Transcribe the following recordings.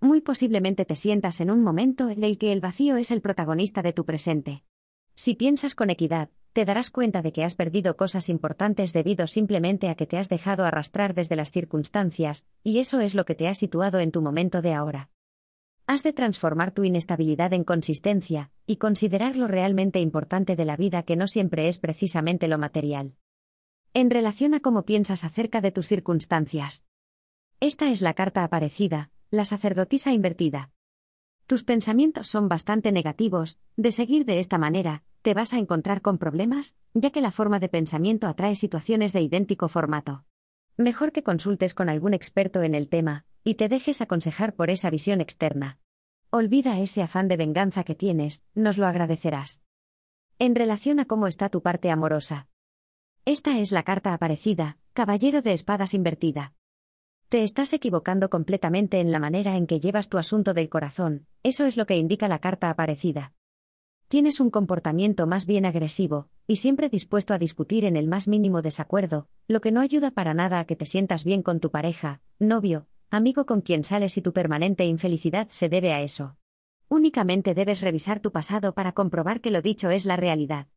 muy posiblemente te sientas en un momento en el que el vacío es el protagonista de tu presente. Si piensas con equidad, te darás cuenta de que has perdido cosas importantes debido simplemente a que te has dejado arrastrar desde las circunstancias, y eso es lo que te ha situado en tu momento de ahora. Has de transformar tu inestabilidad en consistencia, y considerar lo realmente importante de la vida que no siempre es precisamente lo material. En relación a cómo piensas acerca de tus circunstancias. Esta es la carta aparecida, la sacerdotisa invertida. Tus pensamientos son bastante negativos, de seguir de esta manera, te vas a encontrar con problemas, ya que la forma de pensamiento atrae situaciones de idéntico formato. Mejor que consultes con algún experto en el tema, y te dejes aconsejar por esa visión externa. Olvida ese afán de venganza que tienes, nos lo agradecerás. En relación a cómo está tu parte amorosa. Esta es la carta aparecida, Caballero de Espadas invertida. Te estás equivocando completamente en la manera en que llevas tu asunto del corazón, eso es lo que indica la carta aparecida. Tienes un comportamiento más bien agresivo, y siempre dispuesto a discutir en el más mínimo desacuerdo, lo que no ayuda para nada a que te sientas bien con tu pareja, novio, amigo con quien sales y tu permanente infelicidad se debe a eso. Únicamente debes revisar tu pasado para comprobar que lo dicho es la realidad.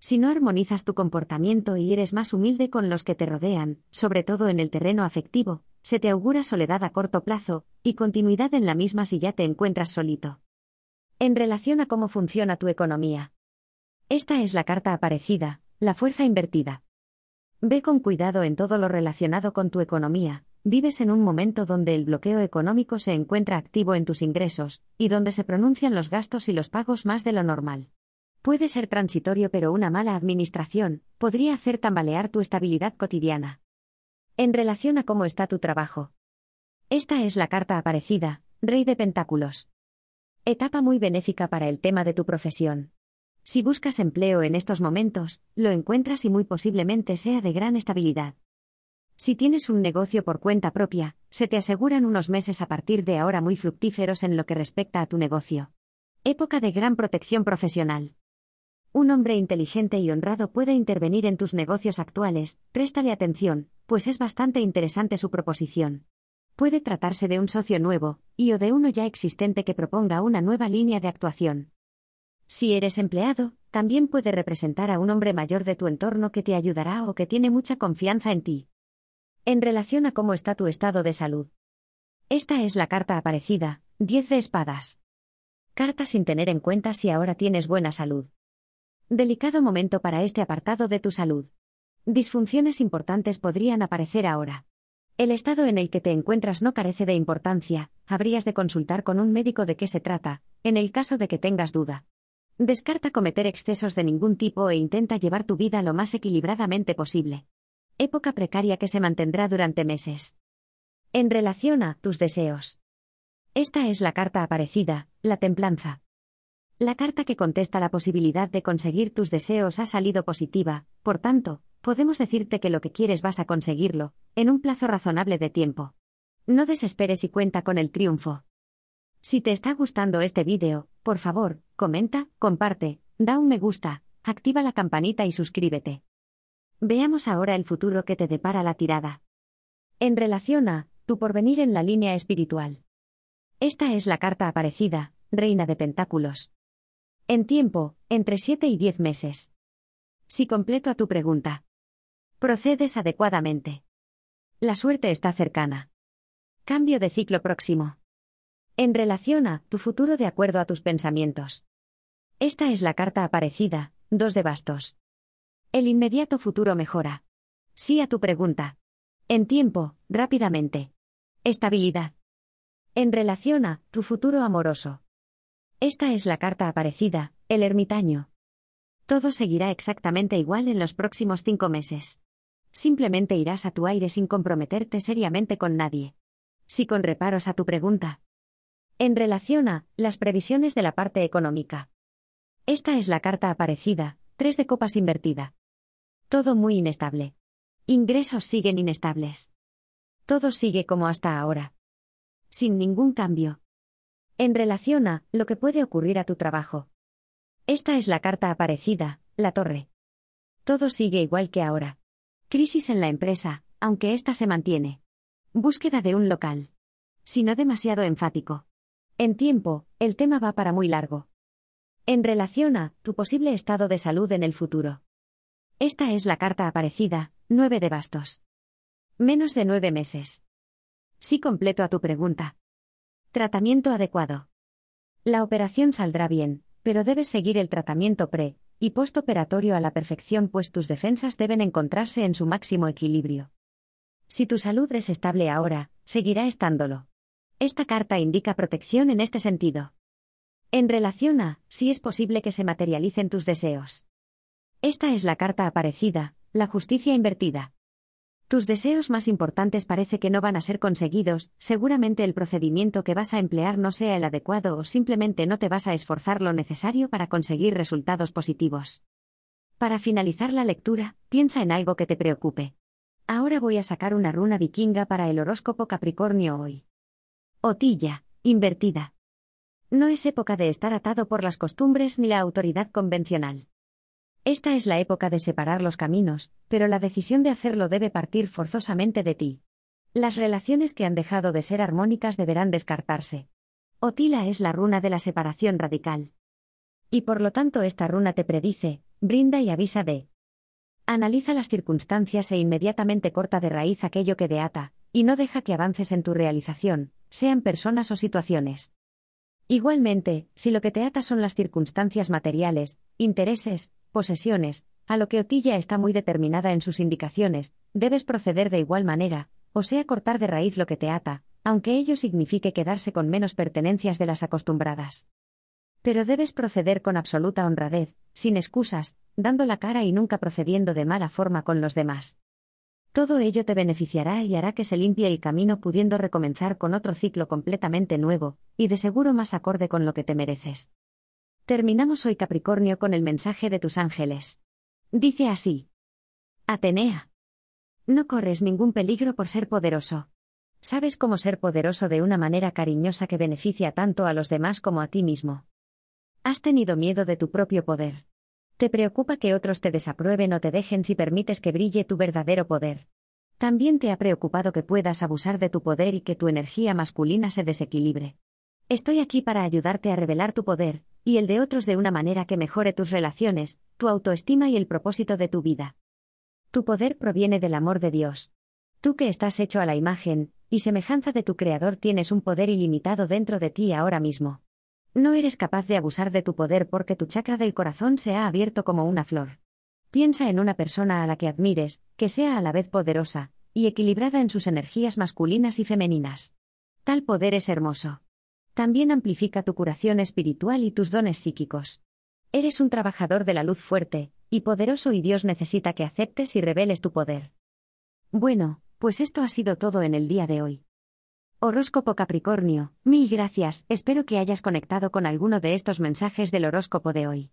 Si no armonizas tu comportamiento y eres más humilde con los que te rodean, sobre todo en el terreno afectivo, se te augura soledad a corto plazo, y continuidad en la misma si ya te encuentras solito. En relación a cómo funciona tu economía. Esta es la carta aparecida, la fuerza invertida. Ve con cuidado en todo lo relacionado con tu economía, vives en un momento donde el bloqueo económico se encuentra activo en tus ingresos, y donde se pronuncian los gastos y los pagos más de lo normal. Puede ser transitorio pero una mala administración podría hacer tambalear tu estabilidad cotidiana en relación a cómo está tu trabajo. Esta es la carta aparecida, Rey de Pentáculos. Etapa muy benéfica para el tema de tu profesión. Si buscas empleo en estos momentos, lo encuentras y muy posiblemente sea de gran estabilidad. Si tienes un negocio por cuenta propia, se te aseguran unos meses a partir de ahora muy fructíferos en lo que respecta a tu negocio. Época de gran protección profesional un hombre inteligente y honrado puede intervenir en tus negocios actuales, préstale atención, pues es bastante interesante su proposición. Puede tratarse de un socio nuevo, y o de uno ya existente que proponga una nueva línea de actuación. Si eres empleado, también puede representar a un hombre mayor de tu entorno que te ayudará o que tiene mucha confianza en ti. En relación a cómo está tu estado de salud. Esta es la carta aparecida, 10 de espadas. Carta sin tener en cuenta si ahora tienes buena salud. Delicado momento para este apartado de tu salud. Disfunciones importantes podrían aparecer ahora. El estado en el que te encuentras no carece de importancia, habrías de consultar con un médico de qué se trata, en el caso de que tengas duda. Descarta cometer excesos de ningún tipo e intenta llevar tu vida lo más equilibradamente posible. Época precaria que se mantendrá durante meses. En relación a tus deseos. Esta es la carta aparecida, la templanza. La carta que contesta la posibilidad de conseguir tus deseos ha salido positiva, por tanto, podemos decirte que lo que quieres vas a conseguirlo, en un plazo razonable de tiempo. No desesperes y cuenta con el triunfo. Si te está gustando este vídeo, por favor, comenta, comparte, da un me gusta, activa la campanita y suscríbete. Veamos ahora el futuro que te depara la tirada. En relación a, tu porvenir en la línea espiritual. Esta es la carta aparecida, Reina de Pentáculos. En tiempo, entre 7 y 10 meses. Si completo a tu pregunta. Procedes adecuadamente. La suerte está cercana. Cambio de ciclo próximo. En relación a tu futuro de acuerdo a tus pensamientos. Esta es la carta aparecida, 2 de bastos. El inmediato futuro mejora. Sí a tu pregunta. En tiempo, rápidamente. Estabilidad. En relación a tu futuro amoroso. Esta es la carta aparecida, el ermitaño. Todo seguirá exactamente igual en los próximos cinco meses. Simplemente irás a tu aire sin comprometerte seriamente con nadie. Si con reparos a tu pregunta. En relación a las previsiones de la parte económica. Esta es la carta aparecida, tres de copas invertida. Todo muy inestable. Ingresos siguen inestables. Todo sigue como hasta ahora. Sin ningún cambio en relación a lo que puede ocurrir a tu trabajo. Esta es la carta aparecida, la torre. Todo sigue igual que ahora. Crisis en la empresa, aunque ésta se mantiene. Búsqueda de un local. Si no demasiado enfático. En tiempo, el tema va para muy largo. En relación a tu posible estado de salud en el futuro. Esta es la carta aparecida, nueve de bastos. Menos de nueve meses. Sí completo a tu pregunta. Tratamiento adecuado. La operación saldrá bien, pero debes seguir el tratamiento pre y postoperatorio a la perfección pues tus defensas deben encontrarse en su máximo equilibrio. Si tu salud es estable ahora, seguirá estándolo. Esta carta indica protección en este sentido. En relación a, si es posible que se materialicen tus deseos. Esta es la carta aparecida, la justicia invertida. Tus deseos más importantes parece que no van a ser conseguidos, seguramente el procedimiento que vas a emplear no sea el adecuado o simplemente no te vas a esforzar lo necesario para conseguir resultados positivos. Para finalizar la lectura, piensa en algo que te preocupe. Ahora voy a sacar una runa vikinga para el horóscopo Capricornio hoy. Otilla, invertida. No es época de estar atado por las costumbres ni la autoridad convencional. Esta es la época de separar los caminos, pero la decisión de hacerlo debe partir forzosamente de ti. Las relaciones que han dejado de ser armónicas deberán descartarse. Otila es la runa de la separación radical. Y por lo tanto esta runa te predice, brinda y avisa de. Analiza las circunstancias e inmediatamente corta de raíz aquello que te ata, y no deja que avances en tu realización, sean personas o situaciones. Igualmente, si lo que te ata son las circunstancias materiales, intereses, posesiones, a lo que Otilla está muy determinada en sus indicaciones, debes proceder de igual manera, o sea cortar de raíz lo que te ata, aunque ello signifique quedarse con menos pertenencias de las acostumbradas. Pero debes proceder con absoluta honradez, sin excusas, dando la cara y nunca procediendo de mala forma con los demás. Todo ello te beneficiará y hará que se limpie el camino pudiendo recomenzar con otro ciclo completamente nuevo, y de seguro más acorde con lo que te mereces. Terminamos hoy Capricornio con el mensaje de tus ángeles. Dice así. Atenea. No corres ningún peligro por ser poderoso. Sabes cómo ser poderoso de una manera cariñosa que beneficia tanto a los demás como a ti mismo. Has tenido miedo de tu propio poder. Te preocupa que otros te desaprueben o te dejen si permites que brille tu verdadero poder. También te ha preocupado que puedas abusar de tu poder y que tu energía masculina se desequilibre. Estoy aquí para ayudarte a revelar tu poder, y el de otros de una manera que mejore tus relaciones, tu autoestima y el propósito de tu vida. Tu poder proviene del amor de Dios. Tú que estás hecho a la imagen y semejanza de tu Creador tienes un poder ilimitado dentro de ti ahora mismo. No eres capaz de abusar de tu poder porque tu chakra del corazón se ha abierto como una flor. Piensa en una persona a la que admires, que sea a la vez poderosa, y equilibrada en sus energías masculinas y femeninas. Tal poder es hermoso también amplifica tu curación espiritual y tus dones psíquicos. Eres un trabajador de la luz fuerte, y poderoso y Dios necesita que aceptes y reveles tu poder. Bueno, pues esto ha sido todo en el día de hoy. Horóscopo Capricornio, mil gracias, espero que hayas conectado con alguno de estos mensajes del horóscopo de hoy.